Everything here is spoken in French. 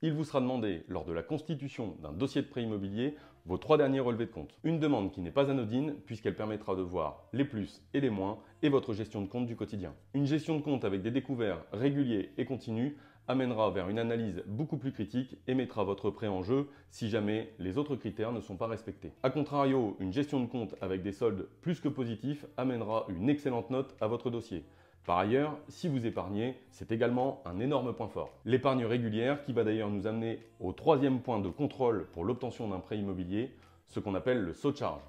Il vous sera demandé, lors de la constitution d'un dossier de prêt immobilier, vos trois derniers relevés de compte. Une demande qui n'est pas anodine, puisqu'elle permettra de voir les plus et les moins et votre gestion de compte du quotidien. Une gestion de compte avec des découverts réguliers et continus amènera vers une analyse beaucoup plus critique et mettra votre prêt en jeu si jamais les autres critères ne sont pas respectés. A contrario, une gestion de compte avec des soldes plus que positifs amènera une excellente note à votre dossier. Par ailleurs, si vous épargnez, c'est également un énorme point fort. L'épargne régulière qui va d'ailleurs nous amener au troisième point de contrôle pour l'obtention d'un prêt immobilier, ce qu'on appelle le saut de charge.